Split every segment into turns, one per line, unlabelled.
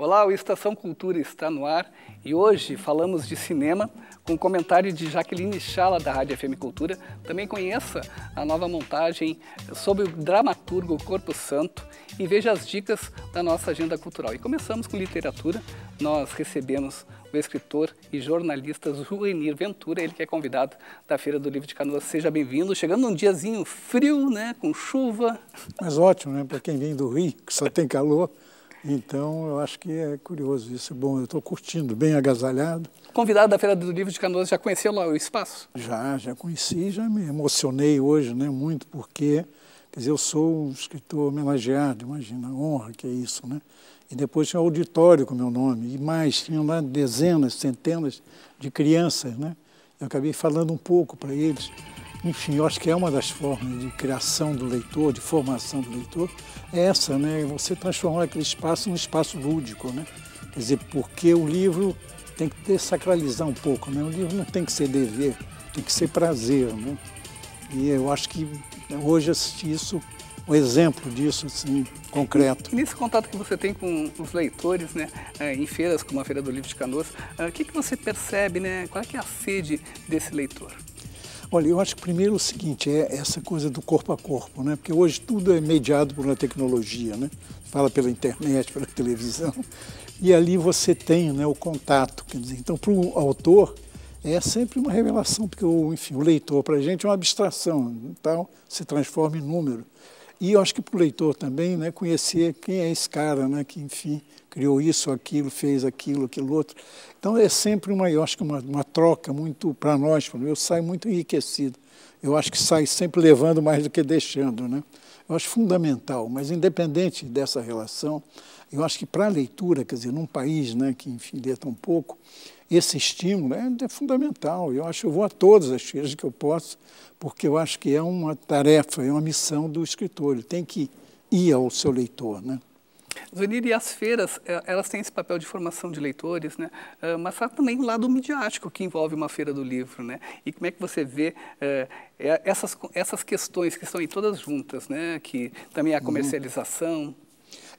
Olá, o Estação Cultura está no ar e hoje falamos de cinema com comentário de Jaqueline Chala da Rádio FM Cultura. Também conheça a nova montagem sobre o dramaturgo Corpo Santo e veja as dicas da nossa agenda cultural. E começamos com literatura. Nós recebemos o escritor e jornalista Juvenir Ventura, ele que é convidado da Feira do Livro de Canoas. Seja bem-vindo. Chegando num diazinho frio, né,
com chuva. Mas ótimo, né, para quem vem do Rio, que só tem calor. Então, eu acho que é curioso isso. Bom, eu estou curtindo, bem agasalhado.
Convidado da Feira do Livro de Canoas, já conheceu lá o espaço?
Já, já conheci, já me emocionei hoje, né, muito, porque, quer dizer, eu sou um escritor homenageado, imagina, a honra que é isso, né? E depois tinha um auditório com meu nome, e mais, tinham lá dezenas, centenas de crianças, né? Eu acabei falando um pouco para eles. Enfim, eu acho que é uma das formas de criação do leitor, de formação do leitor, é essa, né? Você transformar aquele espaço num espaço lúdico, né? Quer dizer, porque o livro tem que ter, sacralizar um pouco, né? O livro não tem que ser dever, tem que ser prazer, né? E eu acho que né, hoje assisti isso, um exemplo disso, assim, concreto.
Nesse contato que você tem com os leitores, né, é, em feiras como a Feira do Livro de Canoas, é, o que, que você percebe, né? Qual é, é a sede desse leitor?
Olha, eu acho que primeiro o seguinte, é essa coisa do corpo a corpo, né? Porque hoje tudo é mediado por uma tecnologia, né? Fala pela internet, pela televisão. E ali você tem né, o contato. Quer dizer, então, para o autor, é sempre uma revelação, porque o, enfim, o leitor para a gente é uma abstração, então se transforma em número. E eu acho que para o leitor também né, conhecer quem é esse cara, né, que, enfim, criou isso, aquilo, fez aquilo, aquilo outro. Então é sempre uma, eu acho que uma, uma troca muito, para nós, para eu saio muito enriquecido. Eu acho que sai sempre levando mais do que deixando. Né? Eu acho fundamental, mas independente dessa relação, eu acho que para a leitura, quer dizer, num país né, que, enfim, lê tão pouco, esse estímulo é, é fundamental. Eu acho, eu vou a todas as feiras que eu posso, porque eu acho que é uma tarefa, é uma missão do escritor. Ele tem que ir ao seu leitor, né?
Zunir, e as feiras, é, elas têm esse papel de formação de leitores, né? Ah, mas há também o lado midiático que envolve uma feira do livro. Né? E como é que você vê eh, é, essas, essas questões que estão aí todas juntas, né? que também a uhum. comercialização?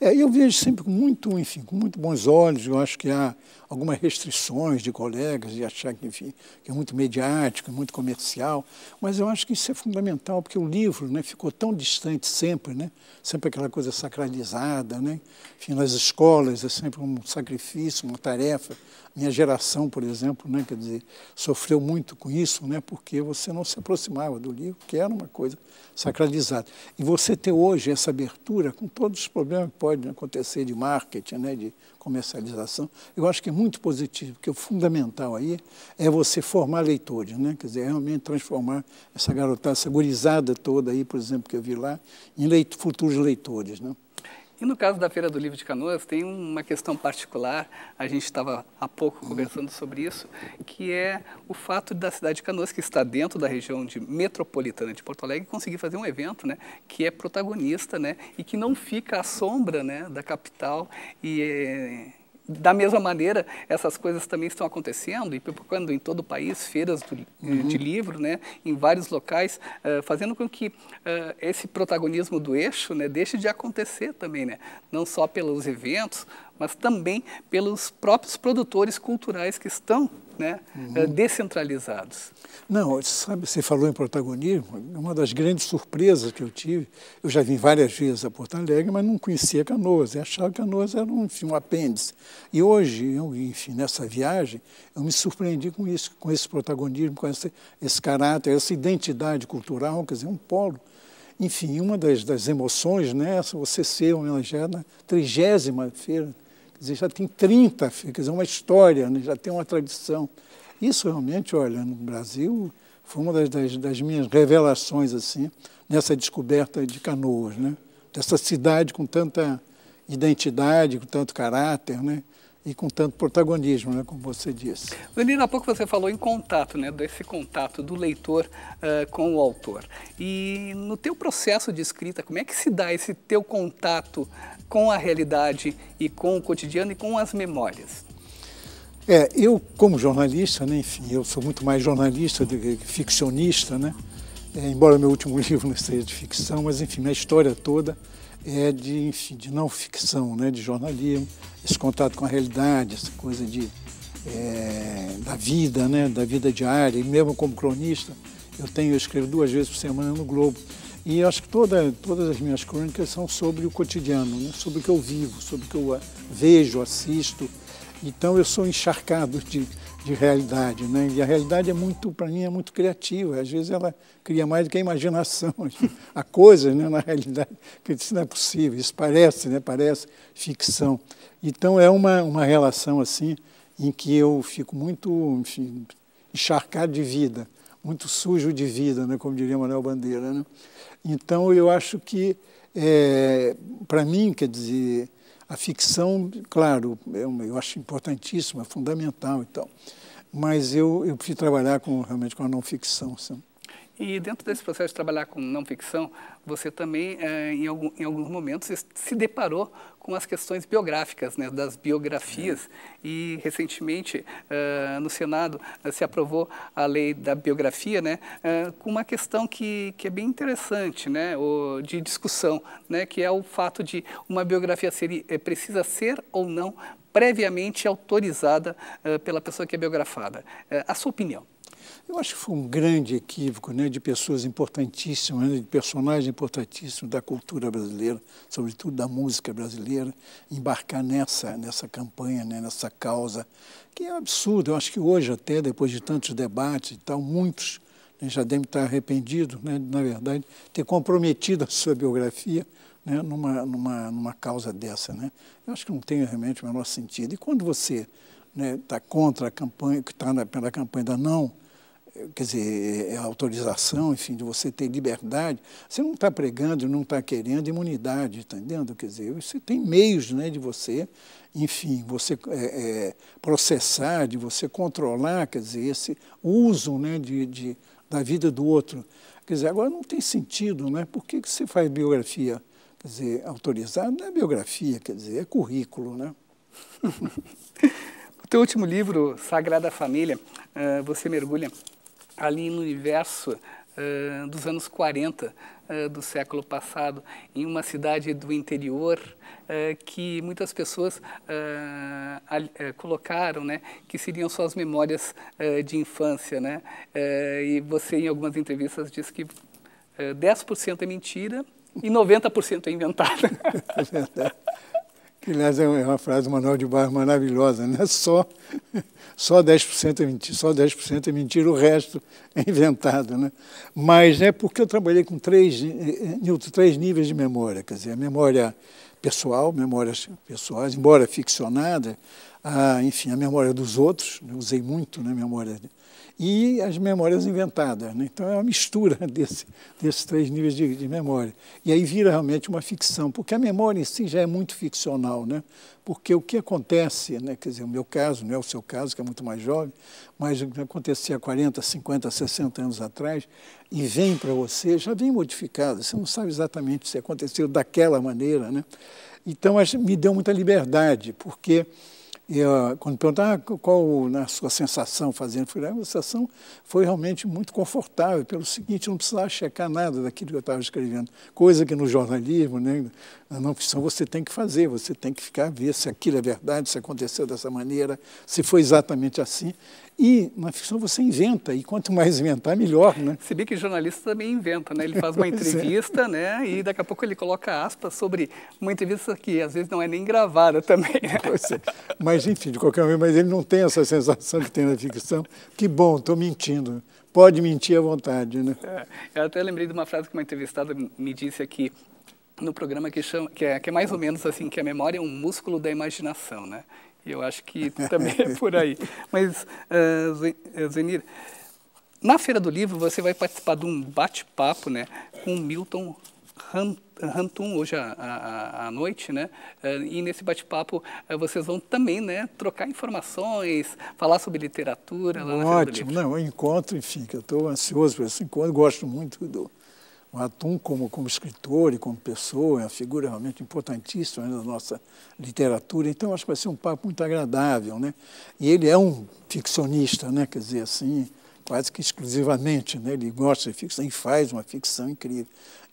É, eu vejo sempre muito, enfim, com muito bons olhos, eu acho que há algumas restrições de colegas e achar que, enfim, que é muito mediático, muito comercial, mas eu acho que isso é fundamental, porque o livro né, ficou tão distante sempre, né, sempre aquela coisa sacralizada, né, enfim, nas escolas é sempre um sacrifício, uma tarefa. Minha geração, por exemplo, né, quer dizer, sofreu muito com isso, né, porque você não se aproximava do livro, que era uma coisa sacralizada. E você ter hoje essa abertura com todos os problemas que podem acontecer de marketing, né, de comercialização, eu acho que é muito positivo, porque o fundamental aí é você formar leitores, né? quer dizer, realmente transformar essa garotada, essa gurizada toda aí, por exemplo, que eu vi lá, em leit futuros leitores. Né?
E no caso da Feira do Livro de Canoas, tem uma questão particular, a gente estava há pouco conversando sobre isso, que é o fato da cidade de Canoas, que está dentro da região de metropolitana de Porto Alegre, conseguir fazer um evento né, que é protagonista né, e que não fica à sombra né, da capital e é da mesma maneira, essas coisas também estão acontecendo e provocando em todo o país, feiras do, eh, uhum. de livro, né, em vários locais, uh, fazendo com que uh, esse protagonismo do eixo né, deixe de acontecer também, né, não só pelos eventos, mas também pelos próprios produtores culturais que estão né, uhum. Eh, descentralizados.
Não, sabe, você falou em protagonismo, uma das grandes surpresas que eu tive, eu já vim várias vezes a Porto Alegre, mas não conhecia Canoas, eu achava que Canoas era um, enfim, um apêndice. E hoje, eu, enfim, nessa viagem, eu me surpreendi com isso, com esse protagonismo, com esse, esse caráter, essa identidade cultural, quer dizer, um polo enfim, uma das, das emoções, né, é você ser homenageada na trigésima feira dizer, já tem 30, quer dizer, uma história, né? já tem uma tradição. Isso realmente, olha, no Brasil foi uma das, das, das minhas revelações, assim, nessa descoberta de Canoas, né? Dessa cidade com tanta identidade, com tanto caráter, né? e com tanto protagonismo, né, como você disse.
Danilo, há pouco você falou em contato, né, desse contato do leitor uh, com o autor. E no teu processo de escrita, como é que se dá esse teu contato com a realidade e com o cotidiano e com as memórias?
É, eu como jornalista, né, enfim, eu sou muito mais jornalista do que ficcionista, né? É, embora meu último livro não seja de ficção, mas enfim, minha história toda é de, enfim, de não ficção, né, de jornalismo, esse contato com a realidade, essa coisa de, é, da vida, né, da vida diária, e mesmo como cronista, eu tenho eu escrevo duas vezes por semana no Globo. E acho que toda, todas as minhas crônicas são sobre o cotidiano, né, sobre o que eu vivo, sobre o que eu vejo, assisto, então eu sou encharcado de, de realidade, né? E a realidade é muito, para mim, é muito criativa. Às vezes ela cria mais do que a imaginação. Há coisas, né, na realidade, que isso não é possível. Isso parece, né? Parece ficção. Então é uma, uma relação assim em que eu fico muito, enfim, encharcado de vida, muito sujo de vida, né? Como diria Manuel Bandeira, né? Então eu acho que, é, eh, para mim, quer dizer a ficção, claro, é eu acho importantíssima, fundamental e tal, mas eu, eu prefiro trabalhar com, realmente com a não ficção.
E dentro desse processo de trabalhar com não ficção, você também, é, em, algum, em, alguns momentos, se deparou com as questões biográficas, né, das biografias. E, recentemente, uh, no Senado, uh, se aprovou a lei da biografia, né, uh, com uma questão que, que é bem interessante, né, o, de discussão, né, que é o fato de uma biografia ser, precisa ser ou não previamente autorizada pela pessoa que é biografada. a sua opinião?
Eu acho que foi um grande equívoco né, de pessoas importantíssimas, né, de personagens importantíssimos da cultura brasileira, sobretudo da música brasileira, embarcar nessa, nessa campanha, né, nessa causa, que é um absurdo. Eu acho que hoje, até depois de tantos debates e tal, muitos né, já devem estar arrependidos, né, na verdade, ter comprometido a sua biografia né, numa, numa, numa causa dessa. Né? Eu acho que não tem realmente o menor sentido. E quando você está né, tá contra a campanha, que está pela campanha da não, quer dizer, é, é autorização, enfim, de você ter liberdade, você não está pregando, não está querendo imunidade, tá entendendo? Quer dizer, você tem meios né, de você, enfim, você é, é, processar, de você controlar, quer dizer, esse uso né, de, de, da vida do outro. Quer dizer, agora não tem sentido, né? Por que, que você faz biografia, quer dizer, autorizada? Não é biografia, quer dizer, é currículo, né?
o teu último livro, Sagrada Família, eh, você mergulha ali no universo uh, dos anos 40 uh, do século passado, em uma cidade do interior uh, que muitas pessoas colocaram, né, que seriam suas memórias de infância, né? e você em algumas entrevistas disse que 10% é mentira e 90% é verdade.
Que, aliás, é, é uma frase do Manuel de Barros maravilhosa, né? Só, só 10% é mentira, só 10% é mentira, o resto é inventado, né? Mas é porque eu trabalhei com três, eh, eh, três níveis de memória, quer dizer, a memória pessoal, memórias pessoais, embora ficcionada, a, enfim, a memória dos outros, né, usei muito na né, memória, e as memórias inventadas. Né? Então é uma mistura desse, desses três níveis de, de, memória. E aí vira realmente uma ficção, porque a memória em si já é muito ficcional, né? porque o que acontece, né? quer dizer, o meu caso, não é o seu caso, que é muito mais jovem, mas o que acontecia 40, 50, 60 anos atrás, e vem para você, já vem modificado, você não sabe exatamente se aconteceu daquela maneira. Né? Então me deu muita liberdade, porque e quando perguntaram ah, qual a sua sensação fazendo falei, ah, a sensação foi realmente muito confortável, pelo seguinte, eu não precisava checar nada daquilo que eu estava escrevendo. Coisa que no jornalismo, né, na não ficção, você tem que fazer, você tem que ficar, ver se aquilo é verdade, se aconteceu dessa maneira, se foi exatamente assim. E na ficção você inventa, e quanto mais inventar, melhor, né? Se
bem que jornalista também inventa, né? Ele faz uma é. entrevista, é. né? E daqui a pouco ele coloca aspas sobre uma entrevista que às vezes não é nem gravada também. Pois é.
Mas mas, enfim, de qualquer maneira, mas ele não tem essa sensação que tem na ficção. Que bom, estou mentindo. Pode mentir à vontade, né?
É, eu até lembrei de uma frase que uma entrevistada me disse aqui no programa que, chama, que, é, que é mais ou menos assim, que a memória é um músculo da imaginação, né? E eu acho que também é por aí. Mas, uh, Zenir, na Feira do Livro você vai participar de um bate-papo né, com Milton Rantum hoje à, à, à, noite, né? Eh, e nesse bate-papo eh, vocês vão também, né, trocar informações, falar sobre literatura. Ótimo,
não, Um encontro, enfim, que eu estou ansioso por esse encontro, gosto muito do Rantum como, como escritor e como pessoa, é uma figura realmente importantíssima da na nossa literatura, então acho que vai ser um papo muito agradável, né? E ele é um ficcionista, né? Quer dizer, assim, quase que exclusivamente, né? ele gosta de ficção e faz uma ficção incrível.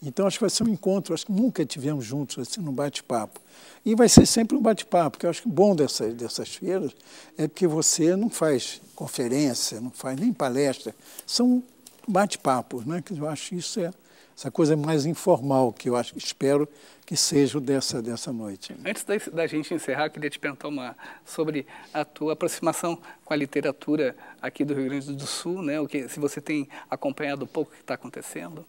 Então acho que vai ser um encontro, acho que nunca tivemos juntos assim num bate-papo. E vai ser sempre um bate-papo, que eu acho que o bom dessas, dessas feiras é porque você não faz conferência, não faz nem palestra, são bate-papos, né? que eu acho que isso é essa coisa é mais informal que eu acho, espero que seja dessa dessa noite.
Antes da, da gente encerrar, queria te perguntar uma, sobre a tua aproximação com a literatura aqui do Rio Grande do Sul, né? O que se você tem acompanhado um pouco o que está acontecendo?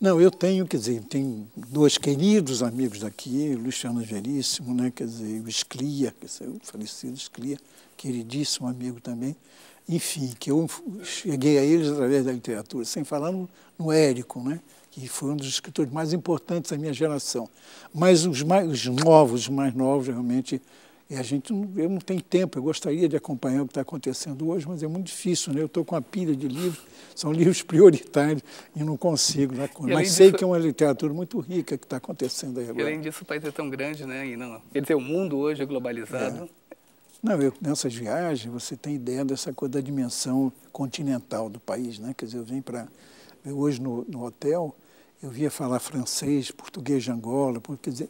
Não, eu tenho, quer dizer, tenho dois queridos amigos daqui, Luciano Veríssimo, né? Quer dizer, o Esclia, quer dizer, o falecido Esclia, queridíssimo amigo também enfim, que eu cheguei a eles através da literatura, sem falar no, no Érico, né, que foi um dos escritores mais importantes da minha geração. Mas os, mais, os novos, os mais novos, realmente, a gente não, eu não tenho tempo. Eu gostaria de acompanhar o que está acontecendo hoje, mas é muito difícil. Né? Eu estou com uma pilha de livros, são livros prioritários, e não consigo né? Mas disso, sei que é uma literatura muito rica que está acontecendo aí agora. E além
disso, o país é tão grande, né? E não, quer dizer, o mundo hoje é globalizado. É.
Não, eu, nessas viagens você tem ideia dessa coisa da dimensão continental do país, né? Quer dizer, eu vim para hoje no, no hotel eu via falar francês, português de Angola, quer dizer,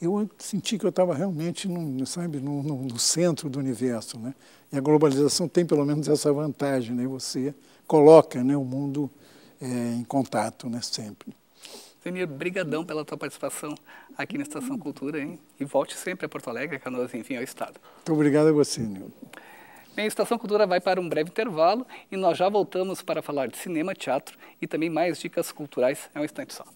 eu senti que eu estava realmente, no, sabe, no, no, no, centro do universo, né? E a globalização tem pelo menos essa vantagem, né? Você coloca, né, o mundo é, em contato, né, sempre.
Zemir, brigadão pela tua participação aqui na Estação Cultura, hein? E volte sempre a Porto Alegre, Canoas, enfim, ao Estado.
Muito obrigado a você, Nildo.
Bem, a Estação Cultura vai para um breve intervalo e nós já voltamos para falar de cinema, teatro e também mais dicas culturais. É um instante só.